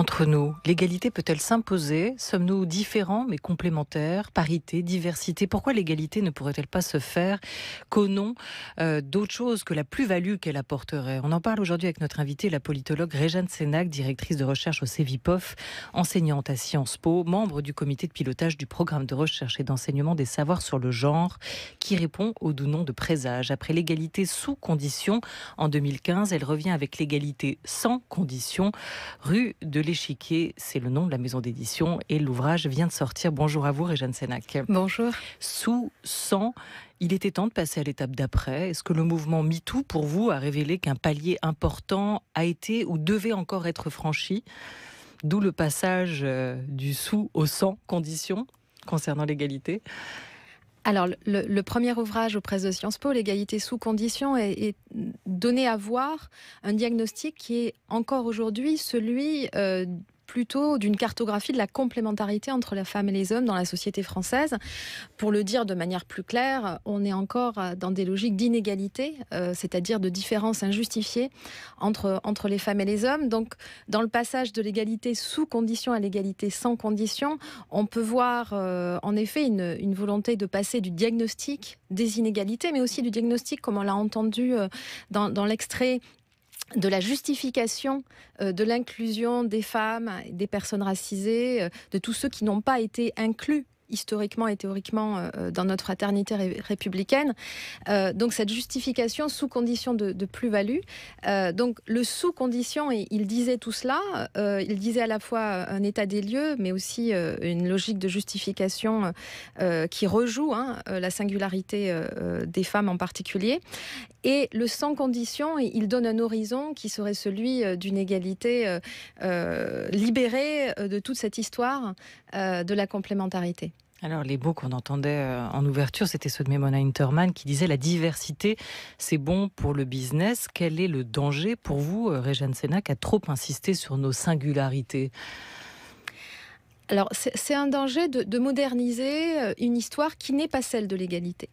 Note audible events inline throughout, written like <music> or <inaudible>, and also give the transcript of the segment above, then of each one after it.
entre nous L'égalité peut-elle s'imposer Sommes-nous différents mais complémentaires Parité, diversité Pourquoi l'égalité ne pourrait-elle pas se faire qu'au nom euh, d'autre chose que la plus-value qu'elle apporterait On en parle aujourd'hui avec notre invitée, la politologue Réjeanne Sénac, directrice de recherche au CEVIPOF, enseignante à Sciences Po, membre du comité de pilotage du programme de recherche et d'enseignement des savoirs sur le genre, qui répond au doux nom de présage. Après l'égalité sous condition, en 2015, elle revient avec l'égalité sans condition, rue de L'échiquier, c'est le nom de la maison d'édition et l'ouvrage vient de sortir. Bonjour à vous, Réjeanne Sénac. Bonjour. Sous 100, il était temps de passer à l'étape d'après. Est-ce que le mouvement MeToo, pour vous, a révélé qu'un palier important a été ou devait encore être franchi D'où le passage euh, du sous au 100 condition concernant l'égalité alors, le, premier ouvrage aux presses de Sciences Po, L'égalité sous conditions, est, donné à voir un diagnostic qui est encore aujourd'hui celui euh, plutôt d'une cartographie de la complémentarité entre la femme et les hommes dans la société française. Pour le dire de manière plus claire, on est encore dans des logiques d'inégalité, euh, c'est-à-dire de différences injustifiées entre, entre les femmes et les hommes. Donc, dans le passage de l'égalité sous condition à l'égalité sans condition, on peut voir euh, en effet une, volonté de passer du diagnostic des inégalités, mais aussi du diagnostic, comme on l'a entendu euh, dans, dans l'extrait de la justification euh, de l'inclusion des femmes, des personnes racisées, euh, de tous ceux qui n'ont pas été inclus historiquement et théoriquement euh, euh, dans notre fraternité républicaine. Euh, donc cette justification sous condition de, plus-value. donc le sous condition, et il disait tout cela. il disait à la fois un état des lieux, mais aussi une logique de justification qui rejoue hein, la singularité des femmes en particulier. Et le sans condition, il donne un horizon qui serait celui d'une égalité libérée de toute cette histoire de la complémentarité. Alors les mots qu'on entendait euh, en ouverture, c'était ceux de Memona Interman qui disait la diversité, c'est bon pour le business. Quel est le danger pour vous, euh, Réjeanne Sénac, à trop insister sur nos singularités alors, c'est un danger de, moderniser euh, une histoire qui n'est pas celle de l'égalité.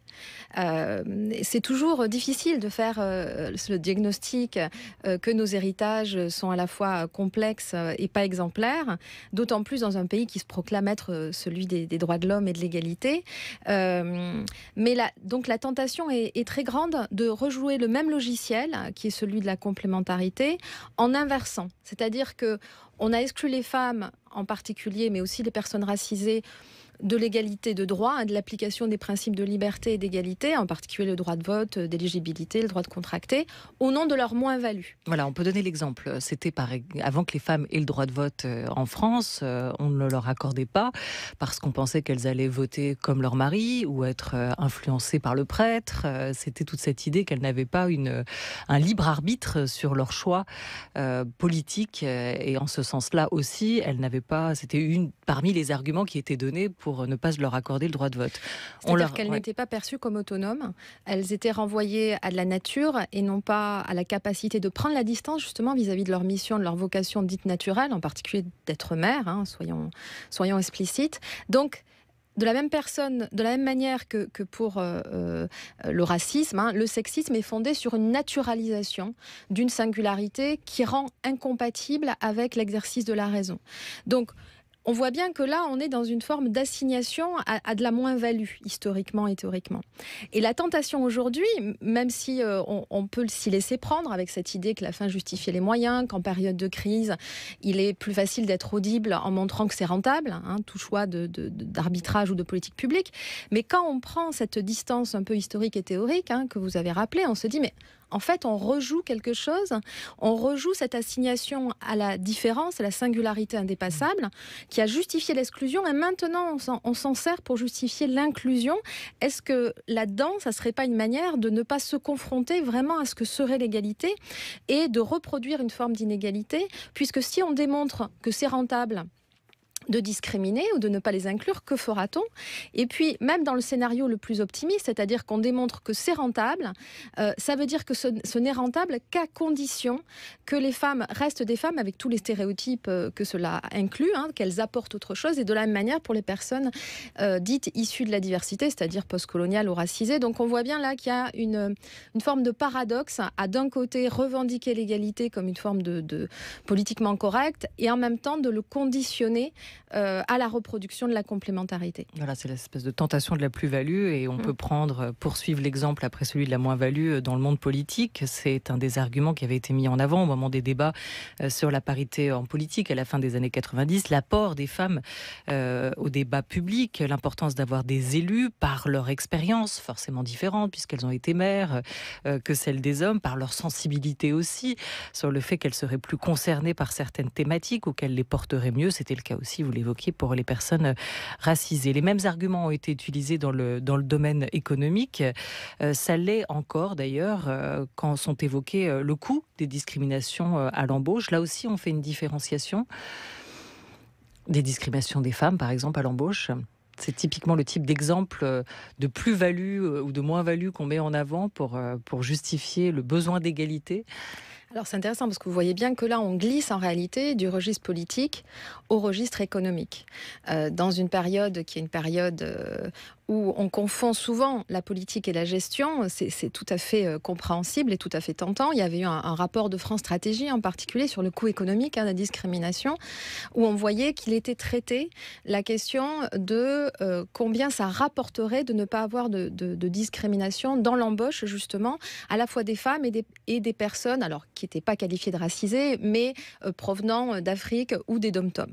Euh, c'est toujours difficile de faire le euh, diagnostic que nos héritages sont à la fois complexes et pas exemplaires, d'autant plus dans un pays qui se proclame être celui des, droits de l'homme et de l'égalité. mais la, donc la tentation est, est, très grande de rejouer le même logiciel, qui est celui de la complémentarité, en inversant. C'est-à-dire que on a exclu les femmes en particulier, mais aussi les personnes racisées de l'égalité de droit, hein, de l'application des principes de liberté et d'égalité, en particulier le droit de vote, euh, d'éligibilité, le droit de contracter, au nom de leur moins-value. Voilà, on peut donner l'exemple. C'était avant que les femmes aient le droit de vote euh, en France, euh, on ne leur accordait pas parce qu'on pensait qu'elles allaient voter comme leur mari ou être influencées par le prêtre. C'était toute cette idée qu'elles n'avaient pas un libre arbitre sur leur choix politique. Et en ce sens-là aussi, elles n'avaient pas. C'était une parmi les arguments qui étaient donnés pour pour ne pas leur accorder le droit de vote. On leur qu'elles n'étaient pas perçues comme autonomes, elles étaient renvoyées à de la nature et non pas à la capacité de prendre la distance justement vis-à-vis de leur mission, de leur vocation dite naturelle, en particulier d'être mère, hein, soyons, soyons explicites. Donc, de la même personne, de la même manière que, pour euh, euh, le racisme, hein, le sexisme est fondé sur une naturalisation d'une singularité qui rend incompatible avec l'exercice de la raison. Donc, on voit bien que là, on est dans une forme d'assignation à, de la moins-value, historiquement et théoriquement. Et la tentation aujourd'hui, même si euh, on, peut s'y laisser prendre avec cette idée que la fin justifie les moyens, qu'en période de crise, il est plus facile d'être audible en montrant que c'est rentable, hein, tout choix d'arbitrage ou de politique publique, mais quand on prend cette distance un peu historique et théorique hein, que vous avez rappelée, on se dit, mais en fait, on rejoue quelque chose, on rejoue cette assignation à la différence, à la singularité indépassable, qui a justifié l'exclusion, et maintenant on s'en sert pour justifier l'inclusion. Est-ce que là-dedans, ça ne serait pas une manière de ne pas se confronter vraiment à ce que serait l'égalité et de reproduire une forme d'inégalité Puisque si on démontre que c'est rentable, de discriminer ou de ne pas les inclure, que fera-t-on Et puis, même dans le scénario le plus optimiste, c'est-à-dire qu'on démontre que c'est rentable, euh, ça veut dire que ce, n'est rentable qu'à condition que les femmes restent des femmes avec tous les stéréotypes euh, que cela inclut, hein, qu'elles apportent autre chose, et de la même manière pour les personnes euh, dites issues de la diversité, c'est-à-dire postcoloniales ou racisées. Donc on voit bien là qu'il y a une, forme de paradoxe à d'un côté revendiquer l'égalité comme une forme de, de politiquement correcte, et en même temps de le conditionner euh, à la reproduction de la complémentarité. Voilà, c'est l'espèce de tentation de la plus-value et on mm. peut prendre, euh, poursuivre l'exemple après celui de la moins-value euh, dans le monde politique. C'est un des arguments qui avait été mis en avant au moment des débats sur la parité en politique à la fin des années 90, l'apport des femmes au débat public, l'importance d'avoir des élus par leur expérience, forcément différente puisqu'elles ont été mères, que celle des hommes, par leur sensibilité aussi, sur le fait qu'elles seraient plus concernées par certaines thématiques ou qu'elles les porteraient mieux. C'était le cas aussi vous l'évoquiez, pour les personnes euh, racisées. Les mêmes arguments ont été utilisés dans le, dans le domaine économique. Euh, ça l'est encore d'ailleurs euh, quand sont évoqués le coût des discriminations à l'embauche. Là aussi, on fait une différenciation des discriminations des femmes, par exemple, à l'embauche. C'est typiquement le type d'exemple de plus-value ou de moins-value qu'on met en avant pour, pour justifier le besoin d'égalité alors c'est intéressant parce que vous voyez bien que là, on glisse en réalité du registre politique au registre économique. Euh, dans une période qui est une période, euh, où on confond souvent la politique et la gestion, c'est tout à fait euh, compréhensible et tout à fait tentant. Il y avait eu un, rapport de France Stratégie en particulier sur le coût économique de hein, la discrimination, où on voyait qu'il était traité la question de euh, combien ça rapporterait de ne pas avoir de, discrimination dans l'embauche, justement, à la fois des femmes et des, personnes, alors qui n'étaient pas qualifiées de racisées, mais euh, provenant d'Afrique ou des dom-toms.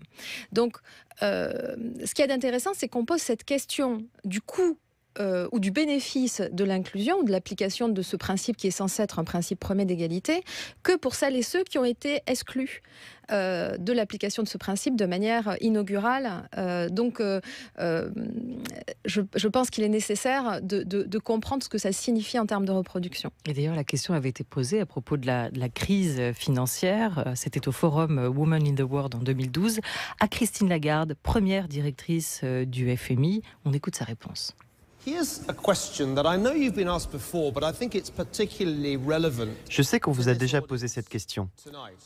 Donc euh, ce qui y a d'intéressant, c'est qu'on pose cette question du coût euh, ou du bénéfice de l'inclusion, de l'application de ce principe qui est censé être un principe premier d'égalité, que pour celles et ceux qui ont été exclus. Euh, de l'application de ce principe de manière inaugurale. Euh, donc, je, pense qu'il est nécessaire de, comprendre ce que ça signifie en termes de reproduction. Et d'ailleurs, la question avait été posée à propos de la, de la crise financière. C'était au forum Women in the World en 2012 à Christine Lagarde, première directrice du FMI. On écoute sa réponse. Je sais qu'on vous a déjà posé cette question,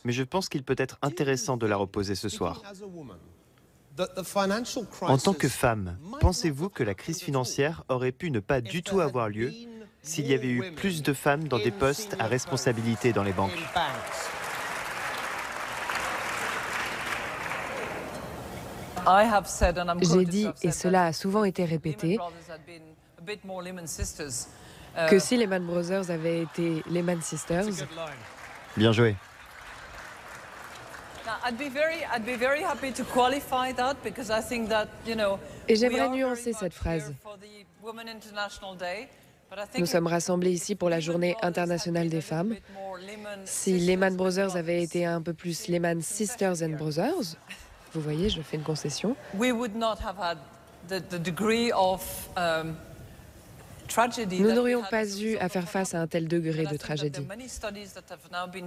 mais je pense qu'il peut être intéressant de la reposer ce soir. En tant que femme, pensez-vous que la crise financière aurait pu ne pas du tout avoir lieu s'il y avait eu plus de femmes dans des postes à responsabilité dans les banques J'ai dit, et cela a souvent été répété, uh, que si Lehman Brothers avait été Lehman Sisters. Bien joué. Et j'aimerais nuancer cette phrase. Nous sommes rassemblés ici pour la journée internationale des femmes. Si Lehman Brothers avait été un peu plus Lehman Sisters and Brothers, vous voyez, je fais une concession. Um, Nous n'aurions pas eu à faire face à un tel degré de tragédie. Uh,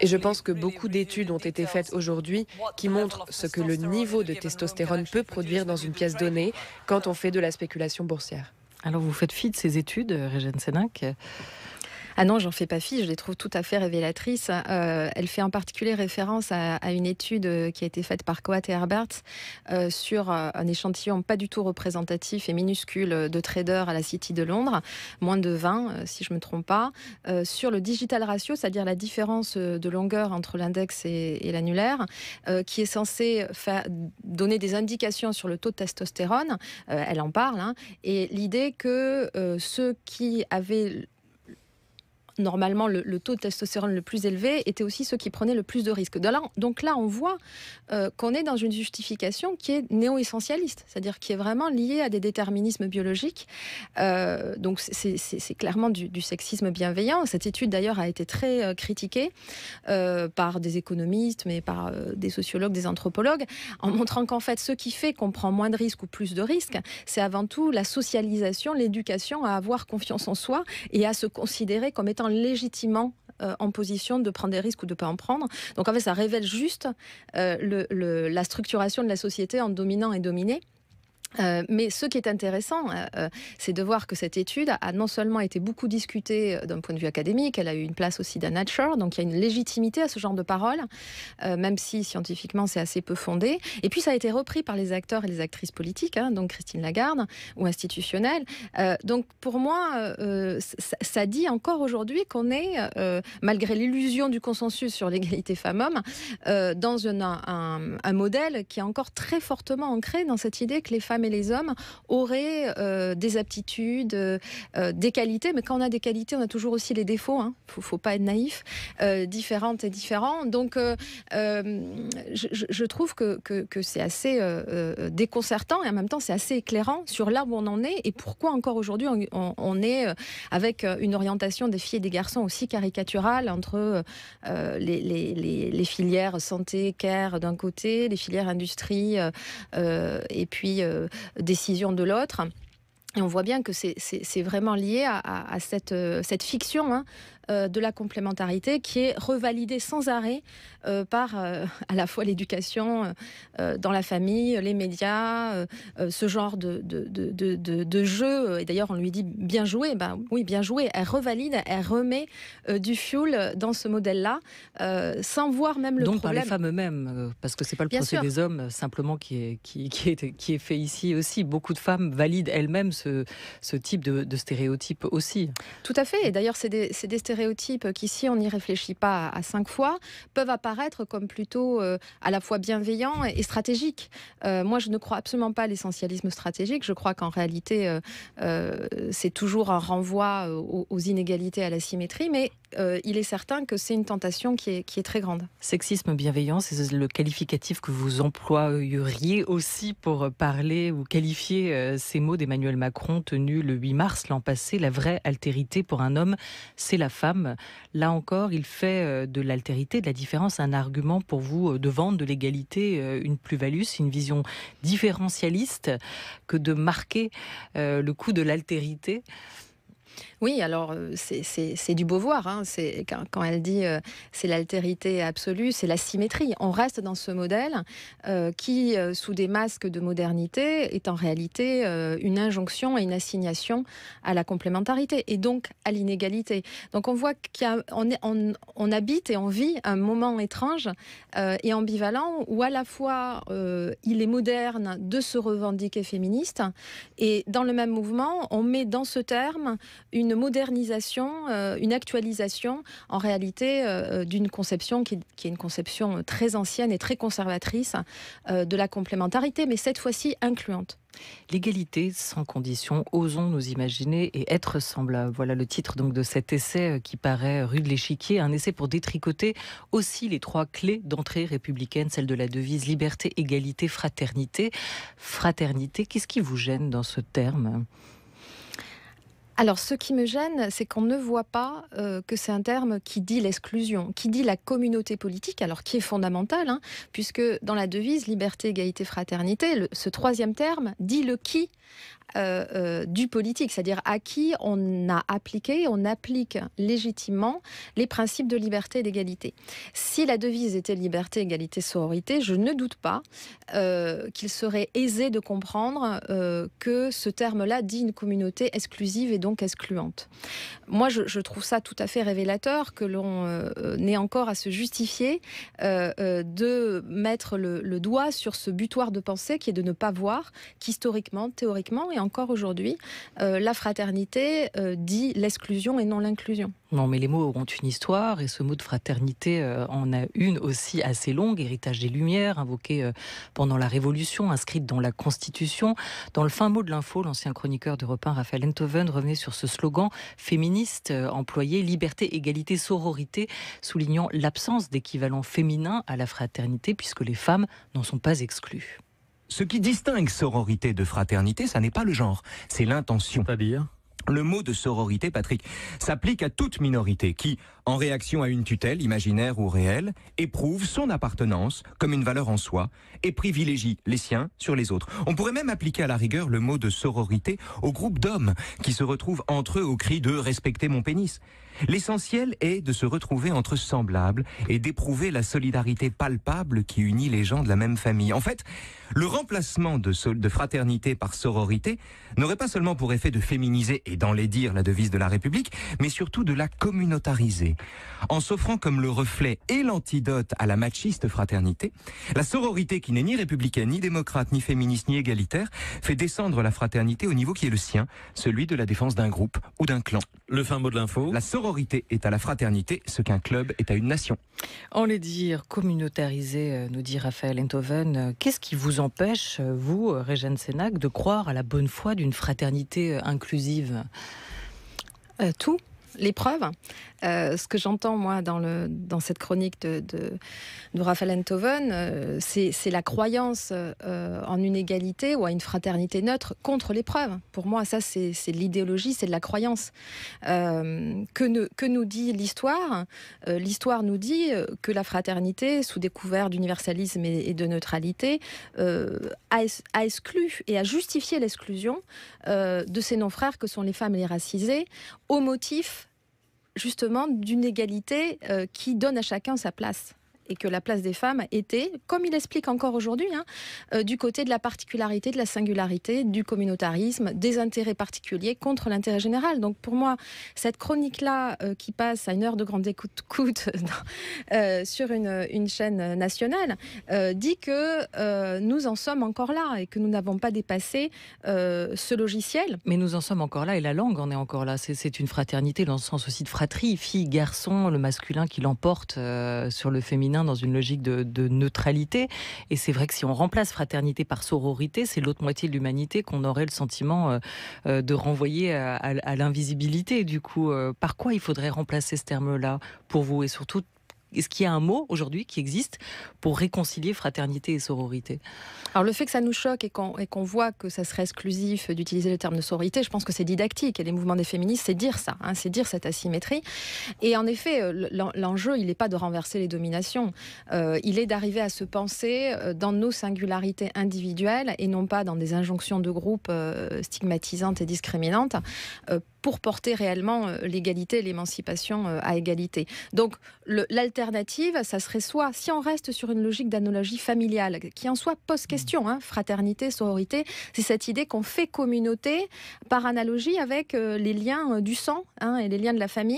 Et je pense que beaucoup d'études ont été faites aujourd'hui qui montrent ce que le niveau de testostérone peut produire dans une pièce donnée quand on fait de la spéculation boursière. Alors vous faites fi de ces études, Régène Sénac ah non, j'en fais pas fi, je les trouve tout à fait révélatrices. Euh, elle fait en particulier référence à, une étude euh, qui a été faite par Coate et Herbert euh, sur un échantillon pas du tout représentatif et minuscule de traders à la City de Londres, moins de 20 si je ne me trompe pas, sur le digital ratio, c'est-à-dire la différence de longueur entre l'index et, l'annulaire, qui est censé donner des indications sur le taux de testostérone. elle en parle. Hein, et l'idée que ceux qui avaient normalement le, taux de testostérone le plus élevé était aussi ceux qui prenaient le plus de risques. Donc là, on voit euh, qu'on est dans une justification qui est néo-essentialiste, c'est-à-dire qui est vraiment liée à des déterminismes biologiques. Euh, donc c'est clairement du, sexisme bienveillant. Cette étude d'ailleurs a été très euh, critiquée par des économistes, mais par des sociologues, des anthropologues, en montrant qu'en fait, ce qui fait qu'on prend moins de risques ou plus de risques, c'est avant tout la socialisation, l'éducation à avoir confiance en soi et à se considérer comme étant légitimement euh, en position de prendre des risques ou de ne pas en prendre. Donc en fait, ça révèle juste euh, la structuration de la société en dominant et dominé. Euh, mais ce qui est intéressant, euh, euh, c'est de voir que cette étude a non seulement été beaucoup discutée d'un point de vue académique, elle a eu une place aussi dans Nature, donc il y a une légitimité à ce genre de parole, même si scientifiquement c'est assez peu fondé. Et puis ça a été repris par les acteurs et les actrices politiques, hein, donc Christine Lagarde, ou institutionnelle. donc pour moi, ça, dit encore aujourd'hui qu'on est, malgré l'illusion du consensus sur l'égalité femmes-hommes, dans un, un modèle qui est encore très fortement ancré dans cette idée que les femmes et les hommes, auraient euh, des aptitudes, euh, euh, des qualités, mais quand on a des qualités, on a toujours aussi les défauts, il hein. ne faut, pas être naïf, différentes et différents. Donc je, trouve que, c'est assez déconcertant et en même temps c'est assez éclairant sur là où on en est et pourquoi encore aujourd'hui on, est avec une orientation des filles et des garçons aussi caricaturale entre les, filières santé, care d'un côté, les filières industrie et puis euh, décision de l'autre. Et on voit bien que c'est vraiment lié à, cette, euh, cette, fiction hein, euh, de la complémentarité qui est revalidée sans arrêt euh, par euh, à la fois l'éducation dans la famille, les médias, ce genre de, de, de, de, de jeu. Et d'ailleurs, on lui dit bien joué. Ben oui, bien joué. Elle revalide, elle remet du fuel dans ce modèle-là, sans voir même le problème. Donc par les femmes eux-mêmes, parce que c'est pas le procès des hommes simplement qui est, qui, est, qui est fait ici aussi. Beaucoup de femmes valident elles-mêmes ce, ce type de, de stéréotypes aussi. Tout à fait. Et d'ailleurs, c'est des, des stéréotypes stéréotypes qui, on n'y réfléchit pas à cinq fois, peuvent apparaître comme plutôt euh, à la fois bienveillants et stratégiques. Euh, moi, je ne crois absolument pas à l'essentialisme stratégique. Je crois qu'en réalité, euh, c'est toujours un renvoi aux, inégalités, à la symétrie, mais il est certain que c'est une tentation qui est, qui est très grande. Sexisme bienveillant, c'est le qualificatif que vous employeriez aussi pour parler ou qualifier ces mots d'Emmanuel Macron tenus le 8 mars l'an passé. La vraie altérité pour un homme, c'est la femme Là encore, il fait euh, de l'altérité, de la différence, un argument pour vous euh, de vendre de l'égalité, euh, une plus-value, c'est une vision différentialiste que de marquer le coup de l'altérité. Oui, alors euh, c'est du Beauvoir. Hein. quand, elle dit euh, c'est l'altérité absolue, c'est la symétrie. On reste dans ce modèle euh, qui, sous des masques de modernité, est en réalité une injonction et une assignation à la complémentarité et donc à l'inégalité. Donc on voit qu'on on, on habite et on vit un moment étrange et ambivalent où à la fois il est moderne de se revendiquer féministe et dans le même mouvement on met dans ce terme une une modernisation, euh, une actualisation en réalité euh, euh, d'une conception qui, est une conception très ancienne et très conservatrice de la complémentarité, mais cette fois-ci incluante. L'égalité sans condition, osons nous imaginer et être semblable. Voilà le titre donc de cet essai qui paraît rude l'échiquier, un essai pour détricoter aussi les trois clés d'entrée républicaine, celle de la devise liberté, égalité, fraternité. Fraternité, qu'est-ce qui vous gêne dans ce terme alors, ce qui me gêne, c'est qu'on ne voit pas euh, que c'est un terme qui dit l'exclusion, qui dit la communauté politique, alors qui est fondamentale, hein, puisque dans la devise liberté, égalité, fraternité, ce troisième terme dit le qui. Euh, euh, du politique, c'est-à-dire à qui on a appliqué, on applique légitimement les principes de liberté et d'égalité. Si la devise était liberté, égalité, sororité, je ne doute pas euh, qu'il serait aisé de comprendre que ce terme-là dit une communauté exclusive et donc excluante. Moi, je, trouve ça tout à fait révélateur que l'on ait encore à se justifier de mettre le, doigt sur ce butoir de pensée qui est de ne pas voir qu'historiquement, théoriquement et et encore aujourd'hui, euh, la fraternité euh, dit l'exclusion et non l'inclusion. Non, mais les mots auront une histoire et ce mot de fraternité euh, en a une aussi assez longue, héritage des Lumières, invoqué pendant la Révolution, inscrite dans la Constitution. Dans le fin mot de l'info, l'ancien chroniqueur de Repin, Raphaël Enthoven, revenait sur ce slogan féministe employé, liberté, égalité, sororité, soulignant l'absence d'équivalent féminin à la fraternité puisque les femmes n'en sont pas exclues ce qui distingue sororité de fraternité, ça n'est pas le genre, c'est l'intention. C'est-à-dire le mot de sororité, Patrick, s'applique à toute minorité qui, en réaction à une tutelle, imaginaire ou réelle, éprouve son appartenance comme une valeur en soi et privilégie les siens sur les autres. On pourrait même appliquer à la rigueur le mot de sororité au groupe d'hommes qui se retrouvent entre eux au cri de respecter mon pénis. L'essentiel est de se retrouver entre semblables et d'éprouver la solidarité palpable qui unit les gens de la même famille. En fait, le remplacement de, fraternité par sororité n'aurait pas seulement pour effet de féminiser et d'enlaidir la devise de la République, mais surtout de la communautariser. En s'offrant comme le reflet et l'antidote à la machiste fraternité, la sororité qui n'est ni républicaine, ni démocrate, ni féministe, ni égalitaire, fait descendre la fraternité au niveau qui est le sien, celui de la défense d'un groupe ou d'un clan. Le fin mot de l'info est à la fraternité ce qu'un club est à une nation. En les dire communautarisés, euh, nous dit Raphaël Enthoven, euh, qu'est-ce qui vous empêche, euh, vous, Régène Sénac, de croire à la bonne foi d'une fraternité inclusive Tout l'épreuve. Euh, ce que j'entends, moi, dans, le, dans cette chronique de, de, Raphaël Enthoven, euh, c'est la croyance euh, en une égalité ou à une fraternité neutre contre l'épreuve. Pour moi, ça, c'est de l'idéologie, c'est de la croyance. que, ne, que nous dit l'histoire L'histoire nous dit que la fraternité, sous découvert d'universalisme et, de neutralité, a, a, exclu et a justifié l'exclusion de ses non-frères que sont les femmes et les racisés au motif justement d'une égalité euh, qui donne à chacun sa place et que la place des femmes était, comme il explique encore aujourd'hui, hein, euh, du côté de la particularité, de la singularité, du communautarisme, des intérêts particuliers contre l'intérêt général. Donc pour moi, cette chronique-là euh, qui passe à une heure de grande écoute <laughs> euh, sur une, une, chaîne nationale dit que nous en sommes encore là et que nous n'avons pas dépassé ce logiciel. Mais nous en sommes encore là et la langue en est encore là. C'est une fraternité dans le sens aussi de fratrie, fille, garçon, le masculin qui l'emporte sur le féminin dans une logique de, neutralité. Et c'est vrai que si on remplace fraternité par sororité, c'est l'autre moitié de l'humanité qu'on aurait le sentiment euh, euh, de renvoyer à, à l'invisibilité. Du coup, euh, par quoi il faudrait remplacer ce terme-là pour vous et surtout est-ce qu'il y a un mot aujourd'hui qui existe pour réconcilier fraternité et sororité Alors le fait que ça nous choque et qu'on voit que ça serait exclusif d'utiliser le terme de sororité, je pense que c'est didactique. Et les mouvements des féministes, c'est dire ça, hein, c'est dire cette asymétrie. Et en effet, euh, l'enjeu, il n'est pas de renverser les dominations. Euh, il est d'arriver à se penser euh, dans nos singularités individuelles et non pas dans des injonctions de groupe stigmatisantes et discriminantes pour porter réellement euh, l'égalité, l'émancipation euh, à égalité. Donc l'alternative, ça serait soit, si on reste sur une logique d'analogie familiale, qui en soit pose question, hein, fraternité, sororité, c'est cette idée qu'on fait communauté par analogie avec euh, les liens du sang hein, et les liens de la famille.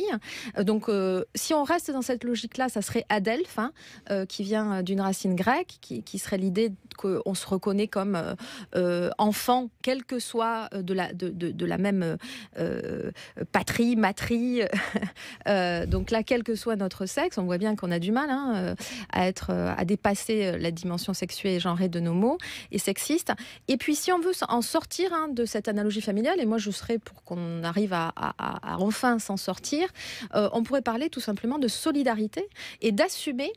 Donc si on reste dans cette logique-là, ça serait Adelphes, hein, qui vient d'une racine grecque, qui, serait l'idée qu'on se reconnaît comme enfant, quel que soit de la, de, de la même... Euh, patrie, matrie. <laughs> Euh, donc là, quel que soit notre sexe, on voit bien qu'on a du mal hein, euh, à être, à dépasser la dimension sexuée et genrée de nos mots et sexistes. Et puis si on veut en sortir hein, de cette analogie familiale, et moi je serais pour qu'on arrive à, enfin s'en sortir, on pourrait parler tout simplement de solidarité et d'assumer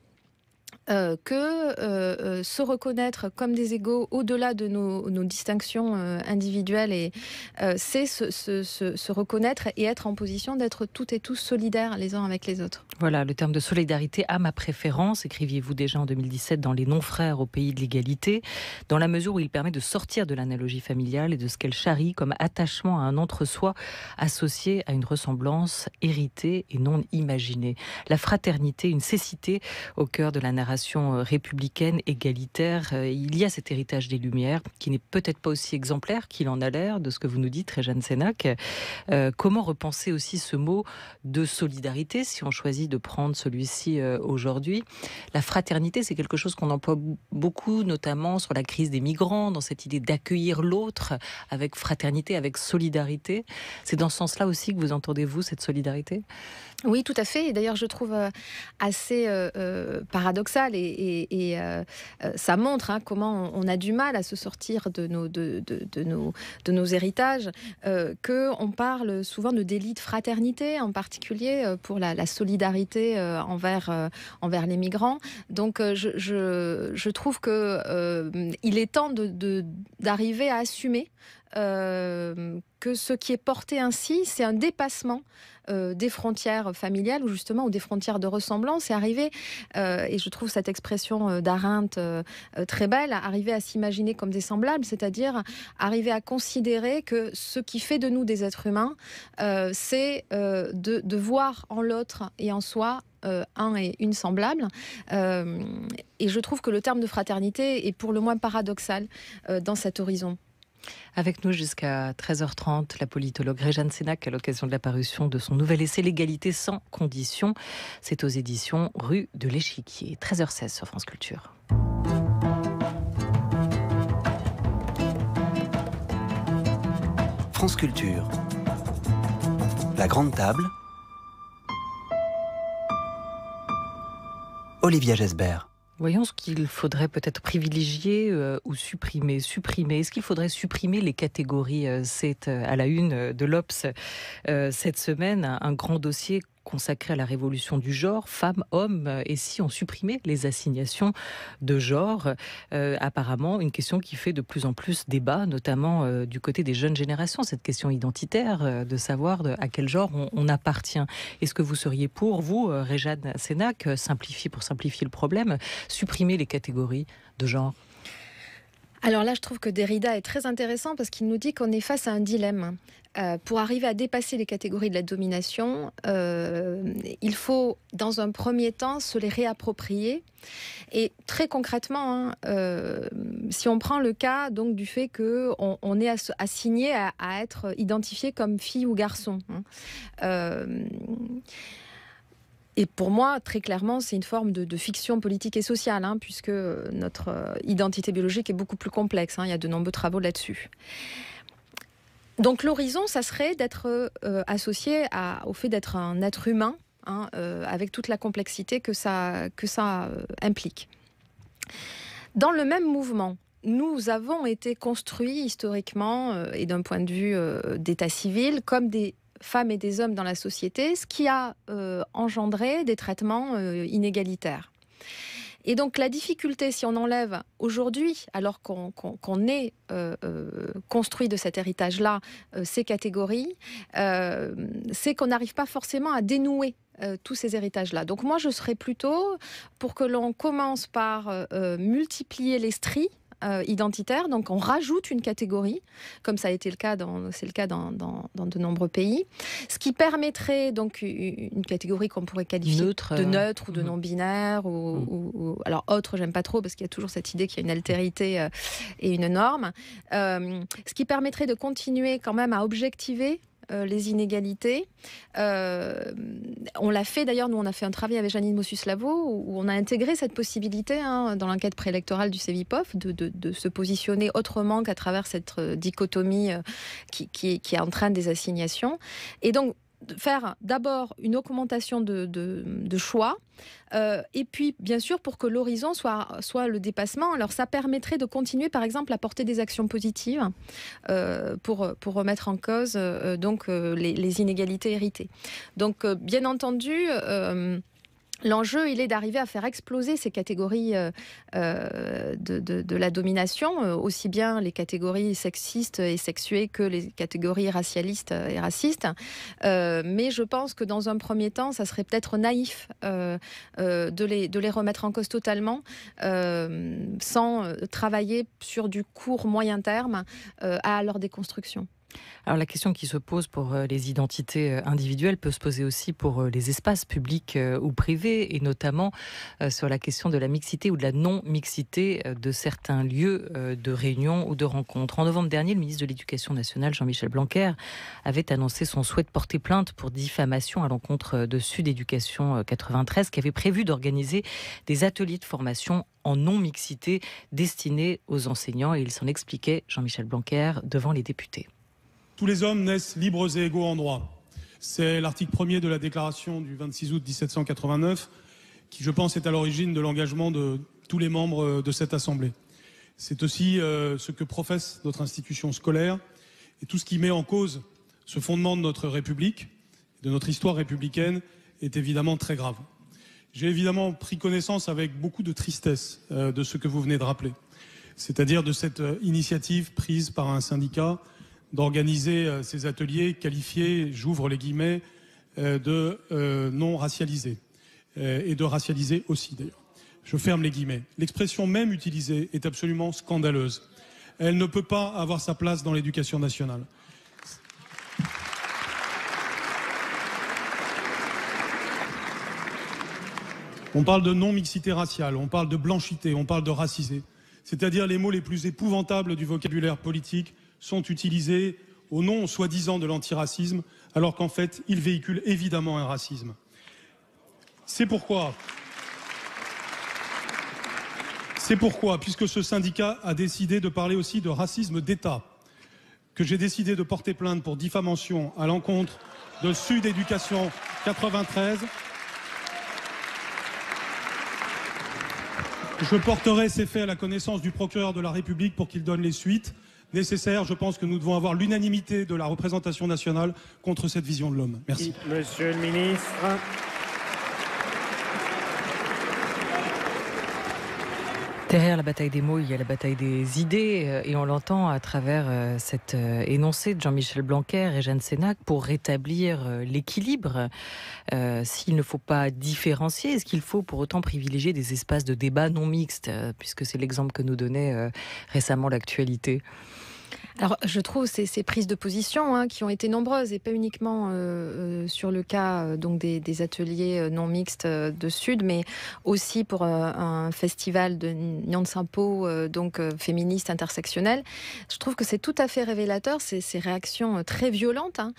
euh, que euh, euh, se reconnaître comme des égaux au-delà de nos, distinctions individuelles, et c'est se, se, reconnaître et être en position d'être toutes et tous solidaires les uns avec les autres. Voilà, le terme de solidarité à ma préférence, écriviez-vous déjà en 2017 dans Les non-frères au pays de l'égalité, dans la mesure où il permet de sortir de l'analogie familiale et de ce qu'elle charrie comme attachement à un entre-soi associé à une ressemblance héritée et non imaginée. La fraternité, une cécité au cœur de la narration euh, républicaine, égalitaire, euh, il y a cet héritage des Lumières qui n'est peut-être pas aussi exemplaire qu'il en a l'air de ce que vous nous dites, Réjeanne Sénac. Euh, comment repenser aussi ce mot de solidarité si on choisit de prendre celui-ci aujourd'hui La fraternité, c'est quelque chose qu'on emploie beaucoup, notamment sur la crise des migrants, dans cette idée d'accueillir l'autre avec fraternité, avec solidarité. C'est dans ce sens-là aussi que vous entendez, vous, cette solidarité Oui, tout à fait. Et d'ailleurs, je trouve assez paradoxal et, euh, euh, ça montre hein, comment on, a du mal à se sortir de nos, de, de, nos, héritages, euh, qu'on parle souvent de délit de fraternité, en particulier euh, pour la, solidarité envers, envers les migrants. Donc je, trouve qu'il est temps d'arriver à assumer que ce qui est porté ainsi, c'est un dépassement euh, des frontières familiales ou justement ou des frontières de ressemblance et arriver, euh, et je trouve cette expression euh, d'Arendt très belle, arriver à s'imaginer comme des semblables, c'est-à-dire arriver à considérer que ce qui fait de nous des êtres humains, c'est de, voir en l'autre et en soi un et une semblable. et je trouve que le terme de fraternité est pour le moins paradoxal dans cet horizon. Avec nous jusqu'à 13h30, la politologue Réjeanne Sénac à l'occasion de la parution de son nouvel essai L'égalité sans condition. C'est aux éditions Rue de l'Échiquier, 13h16 sur France Culture. France Culture. La grande table. Olivia Gesbert. Voyons ce qu'il faudrait peut-être privilégier euh, ou supprimer. Supprimer. Est-ce qu'il faudrait supprimer les catégories C'est euh, euh, à la une de l'Obs cette semaine un grand dossier consacré à la révolution du genre, femmes, hommes, euh, et si on supprimait les assignations de genre euh, Apparemment, une question qui fait de plus en plus débat, notamment euh, du côté des jeunes générations, cette question identitaire, de savoir à quel genre on, appartient. Est-ce que vous seriez pour, vous, Réjane Sénac, simplifier pour simplifier le problème, supprimer les catégories de genre alors là, je trouve que Derrida est très intéressant parce qu'il nous dit qu'on est face à un dilemme. Euh, pour arriver à dépasser les catégories de la domination, euh, il faut, dans un premier temps, se les réapproprier. Et très concrètement, hein, euh, si on prend le cas donc du fait que on, est assigné à, être identifié comme fille ou garçon. Hein. et pour moi, très clairement, c'est une forme de, fiction politique et sociale, hein, puisque notre identité biologique est beaucoup plus complexe. il y a de nombreux travaux là-dessus. Donc l'horizon, ça serait d'être euh, associé au fait d'être un être humain, hein, euh, avec toute la complexité que ça, euh, implique. Dans le même mouvement, nous avons été construits historiquement, et d'un point de vue d'état civil, comme des femmes et des hommes dans la société, ce qui a engendré des traitements inégalitaires. Et donc la difficulté, si on enlève aujourd'hui, alors qu'on est euh, euh, construit de cet héritage-là, euh, ces catégories, c'est qu'on n'arrive pas forcément à dénouer tous ces héritages-là. Donc moi, je serais plutôt pour que l'on commence par multiplier les stries euh, identitaire. Donc on rajoute une catégorie, comme ça a été le cas dans, c'est le cas dans, de nombreux pays, ce qui permettrait donc une catégorie qu'on pourrait qualifier de euh, neutre ou de mhm. non binaire mhm. ou, alors autre, j'aime pas trop parce qu'il y a toujours cette idée qu'il y a une altérité euh, et une norme, ce qui permettrait de continuer quand même à objectiver euh, les inégalités. Euh, on l'a fait d'ailleurs, nous on a fait un travail avec Janine mossus où on a intégré cette possibilité hein, dans l'enquête préélectorale du CEVIPOF de, se positionner autrement qu'à travers cette euh, dichotomie qui, qui, qui train des assignations. Et donc faire d'abord une augmentation de, choix, euh, et puis bien sûr pour que l'horizon soit, soit le dépassement. Alors ça permettrait de continuer par exemple à porter des actions positives euh, pour, pour remettre en cause euh, donc les, les, inégalités héritées. Donc bien entendu L'enjeu, il est d'arriver à faire exploser ces catégories euh, euh, de, la domination, euh, aussi bien les catégories sexistes et sexuées que les catégories racialistes et racistes. mais je pense que dans un premier temps, ça serait peut-être naïf de les remettre en cause totalement, sans travailler sur du court moyen terme à leur déconstruction. Alors la question qui se pose pour euh, les identités euh, individuelles peut se poser aussi pour euh, les espaces publics ou privés, et notamment sur la question de la mixité ou de la non-mixité de certains lieux de réunion ou de rencontre. En novembre dernier, le ministre de l'Éducation nationale, Jean-Michel Blanquer, avait annoncé son souhait de porter plainte pour diffamation à l'encontre de Sud Éducation 93, qui avait prévu d'organiser des ateliers de formation en non-mixité destinés aux enseignants, et il s'en expliquait, Jean-Michel Blanquer, devant les députés. Tous les hommes naissent libres et égaux en droit. C'est l'article premier de la déclaration du 26 août 1789 qui, je pense, est à l'origine de l'engagement de tous les membres de cette Assemblée. C'est aussi euh, ce que professe notre institution scolaire et tout ce qui met en cause ce fondement de notre République, de notre histoire républicaine, est évidemment très grave. J'ai évidemment pris connaissance avec beaucoup de tristesse euh, de ce que vous venez de rappeler, c'est-à-dire de cette euh, initiative prise par un syndicat d'organiser euh, ces ateliers qualifiés, j'ouvre les guillemets, euh, de euh, non racialisés et de racialisés aussi d'ailleurs. Je ferme les guillemets. L'expression même utilisée est absolument scandaleuse. Elle ne peut pas avoir sa place dans l'éducation nationale. On parle de non-mixité raciale, on parle de blanchité, on parle de racisé, c'est-à-dire les mots les plus épouvantables du vocabulaire politique sont utilisés au nom soi-disant de l'antiracisme, alors qu'en fait, ils véhiculent évidemment un racisme. C'est pourquoi, c'est pourquoi, puisque ce syndicat a décidé de parler aussi de racisme d'État, que j'ai décidé de porter plainte pour diffamation à l'encontre de Sud Éducation 93. Je porterai ces faits à la connaissance du procureur de la République pour qu'il donne les suites nécessaire. Je pense que nous devons avoir l'unanimité de la représentation nationale contre cette vision de l'homme. Merci. Monsieur le ministre. Derrière la bataille des mots, il y a la bataille des idées, euh, et on l'entend à travers euh, cette euh, énoncé de Jean-Michel Blanquer et Jeanne Sénac pour rétablir l'équilibre. S'il ne faut pas différencier, est-ce qu'il faut pour autant privilégier des espaces de débat non mixtes, puisque c'est l'exemple que nous donnait récemment l'actualité alors, je trouve ces, prises de position hein, qui ont été nombreuses et pas uniquement euh, euh, sur le cas euh, donc des, ateliers non mixtes de Sud, mais aussi pour un festival de Sympo donc féministe intersectionnel. Je trouve que c'est tout à fait révélateur ces, ces réactions très violentes hein,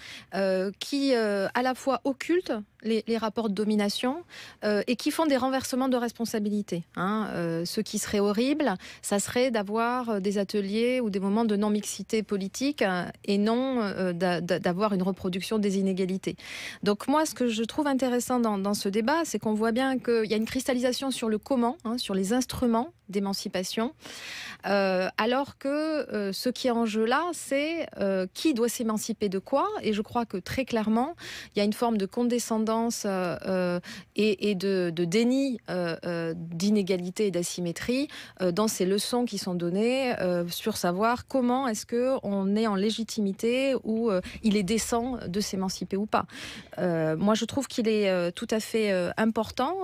qui à la fois occultent les, rapports de domination et qui font des renversements de responsabilité. Hein, ce qui serait horrible, ça serait d'avoir des ateliers ou des moments de non mixité politique euh, et non euh, d'avoir une reproduction des inégalités. Donc moi, ce que je trouve intéressant dans, ce débat, c'est qu'on voit bien qu'il y a une cristallisation sur le comment, hein, sur les instruments d'émancipation, euh, alors que euh, ce qui est en jeu là, c'est euh, qui doit s'émanciper de quoi, et je crois que très clairement, il y a une forme de condescendance et, de, déni d'inégalité et d'asymétrie dans ces leçons qui sont données sur savoir comment est-ce que on est en légitimité ou il est décent de s'émanciper ou pas. moi, je trouve qu'il est tout à fait important,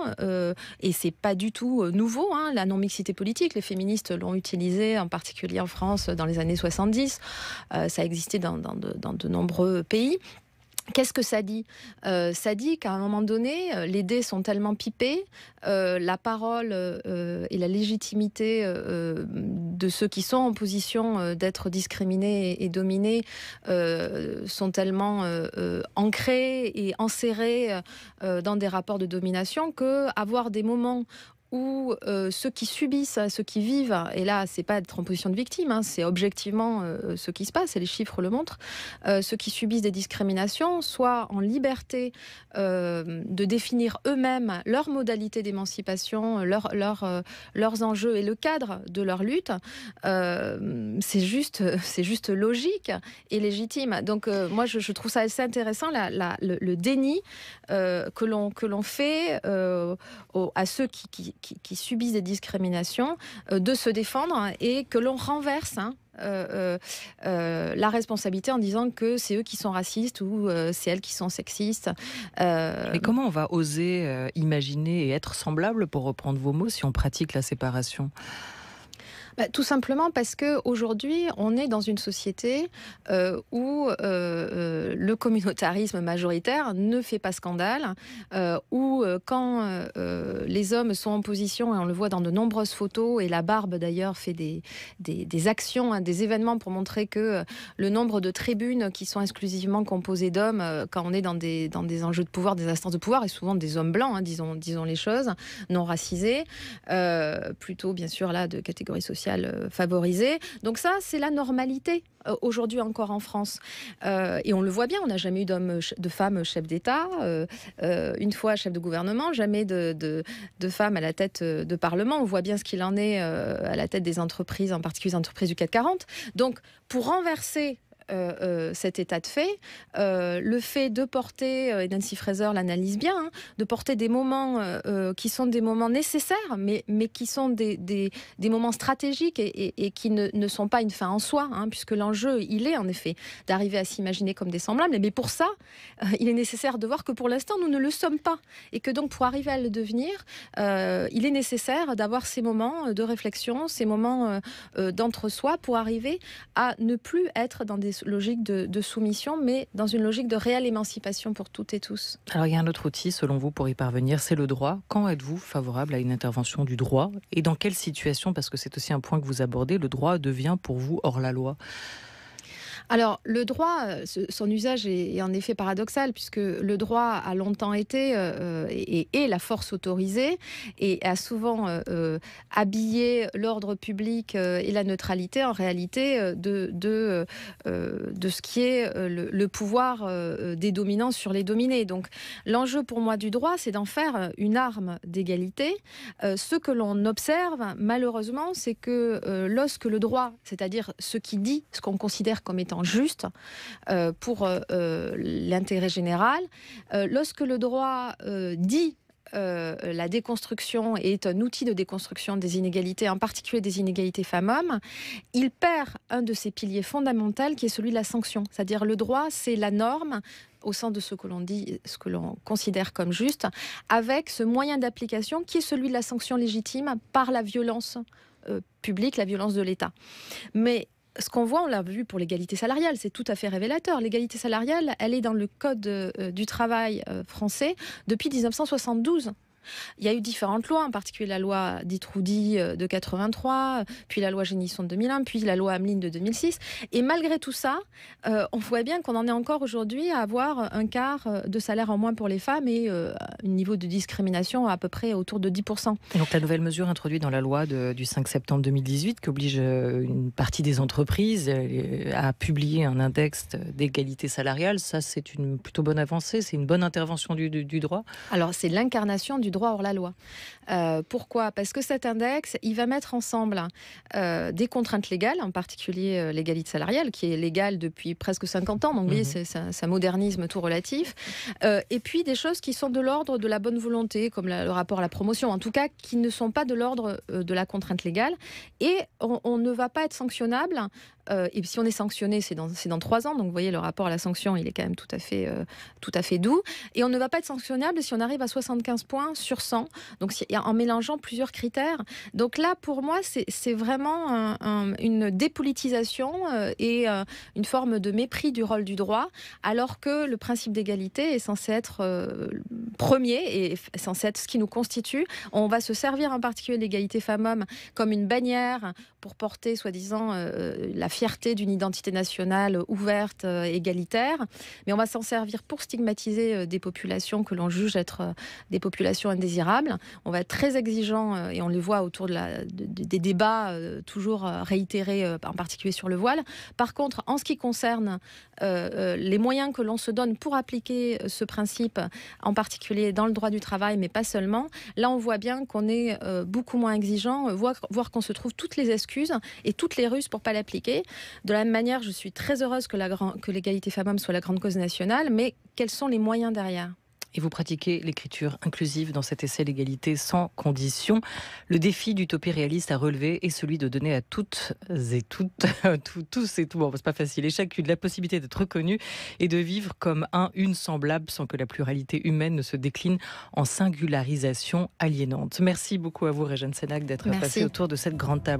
et c'est pas du tout nouveau, hein, la non-mixité politique. Les féministes l'ont utilisé, en particulier en France, dans les années 70. Euh, ça a existé dans, de, nombreux pays. Qu'est-ce que ça dit euh, Ça dit qu'à un moment donné, euh, les dés sont tellement pipés, la parole et la légitimité de ceux qui sont en position d'être discriminés et, dominés sont tellement ancrés et enserrés dans des rapports de domination que avoir des moments où euh, ceux qui subissent, hein, ceux qui vivent, hein, et là, c'est pas être en position de victime, hein, c'est objectivement euh, ce qui se passe, et les chiffres le montrent, euh, ceux qui subissent des discriminations soit en liberté de définir eux-mêmes leur modalité d'émancipation, leur, leur, leurs enjeux et le cadre de leur lutte. c'est juste, c'est juste logique et légitime. Donc, moi, je, trouve ça assez intéressant le, déni que l'on que l'on fait à ceux qui qui, subissent des discriminations euh, de se défendre et que l'on renverse hein, euh, euh, la responsabilité en disant que c'est eux qui sont racistes ou c'est elles qui sont sexistes. Mais comment on va oser imaginer et être semblable, pour reprendre vos mots, si on pratique la séparation bah, tout simplement parce que aujourd'hui, on est dans une société euh, où euh, euh, le communautarisme majoritaire ne fait pas scandale, où quand les hommes sont en position, et on le voit dans de nombreuses photos, et la barbe d'ailleurs fait des, des, actions, hein, des événements pour montrer que le nombre de tribunes qui sont exclusivement composées d'hommes, quand on est dans des, dans des enjeux de pouvoir, des instances de pouvoir, et souvent des hommes blancs, hein, disons, disons les choses, non racisés, plutôt bien sûr là de catégorie sociale social euh, Donc ça, c'est la normalité euh, aujourd'hui encore en France. Euh, et on le voit bien, on n'a jamais eu de femmes chef d'État, une fois chef de gouvernement, jamais de, de, femmes à la tête de Parlement. On voit bien ce qu'il en est à la tête des entreprises, en particulier des entreprises du CAC 40. Donc, pour renverser euh, euh, cet état de fait. Euh, le fait de porter, et Nancy Fraser l'analyse bien, hein, de porter des moments qui sont des moments nécessaires, mais, mais qui sont des, moments stratégiques et, qui ne, sont pas une fin en soi, hein, puisque l'enjeu, il est en effet d'arriver à s'imaginer comme des semblables. Mais pour ça, il est nécessaire de voir que pour l'instant, nous ne le sommes pas. Et que donc, pour arriver à le devenir, il est nécessaire d'avoir ces moments de réflexion, ces moments d'entre-soi pour arriver à ne plus être dans des logique de, soumission, mais dans une logique de réelle émancipation pour toutes et tous. Alors il y a un autre outil, selon vous, pour y parvenir, c'est le droit. Quand êtes-vous favorable à une intervention du droit Et dans quelle situation Parce que c'est aussi un point que vous abordez, le droit devient pour vous hors la loi. Alors, le droit, euh, son usage est, en effet paradoxal, puisque le droit a longtemps été euh, euh, et est la force autorisée et a souvent habillé l'ordre public et la neutralité, en réalité, de, de, de ce qui est le pouvoir des dominants sur les dominés. Donc, l'enjeu pour moi du droit, c'est d'en faire une arme d'égalité. ce que l'on observe, malheureusement, c'est que lorsque le droit, c'est-à-dire ce qui dit, ce qu'on considère comme étant juste euh, pour euh, euh, l'intérêt général. lorsque le droit dit la déconstruction est un outil de déconstruction des inégalités, en particulier des inégalités femmes-hommes, il perd un de ses piliers fondamentaux qui est celui de la sanction. C'est-à-dire le droit, c'est la norme au sens de ce que l'on dit, ce que l'on considère comme juste, avec ce moyen d'application qui est celui de la sanction légitime par la violence publique, la violence de l'État. Mais ce qu'on voit, on l'a vu pour l'égalité salariale, c'est tout à fait révélateur. L'égalité salariale, elle est dans le code euh, du travail euh, français depuis 1972. Il y a eu différentes lois, en particulier la loi Ditroudi euh, de 83, puis la loi Génisson de 2001, puis la loi Ameline de 2006. Et malgré tout ça, euh, on voit bien qu'on en est encore aujourd'hui à avoir un quart euh, de salaire en moins pour les femmes et un niveau de discrimination à peu près autour de 10%. donc la nouvelle mesure introduite dans la loi du 5 septembre 2018 qui oblige une partie des entreprises à publier un index d'égalité salariale, ça c'est une plutôt bonne avancée, c'est une bonne intervention du, du droit. Alors c'est l'incarnation du droit hors la loi. Euh, pourquoi Parce que cet index, il va mettre ensemble euh, des contraintes légales, en particulier euh, l'égalité salariale, qui est légale depuis presque 50 ans, donc vous voyez, ça, mhm. ça, modernisme tout relatif, et puis des choses qui sont de l'ordre de la bonne volonté, comme le rapport à la promotion, en tout cas qui ne sont pas de l'ordre de la contrainte légale, et on, ne va pas être sanctionnable et si on est sanctionné, c'est dans, dans, trois ans. Donc, vous voyez, le rapport à la sanction, il est quand même tout à fait, tout à fait doux. Et on ne va pas être sanctionnable si on arrive à 75 points sur 100, donc en mélangeant plusieurs critères. Donc là, pour moi, c'est vraiment une dépolitisation euh, et euh, une forme de mépris du rôle du droit, alors que le principe d'égalité est censé être euh, premier et censé être ce qui nous constitue. On va se servir en particulier l'égalité femmes-hommes comme une bannière pour porter, soi-disant, la fierté d'une identité nationale ouverte, égalitaire, mais on va s'en servir pour stigmatiser des populations que l'on juge être des populations indésirables. On va être très exigeant, euh, et on le voit autour des débats euh, toujours euh, réitérés, en particulier sur le voile. Par contre, en ce qui concerne les moyens que l'on se donne pour appliquer ce principe, en particulier dans le droit du travail, mais pas seulement, là on voit bien qu'on est beaucoup moins exigeant, voire, qu'on se trouve toutes les excuses et toutes les ruses pour ne pas l'appliquer. De la même manière, je suis très heureuse que l'égalité femmes-hommes soit la grande cause nationale, mais quels sont les moyens derrière et vous pratiquez l'écriture inclusive dans cet essai L'égalité sans condition. Le défi d'utopie réaliste à relever est celui de donner à toutes et toutes, <laughs> tous et tout, bon, c'est pas facile, et chacune la possibilité d'être reconnue et de vivre comme un, une semblable sans que la pluralité humaine ne se décline en singularisation aliénante. Merci beaucoup à vous, Régène Sénac, d'être passée autour de cette grande table.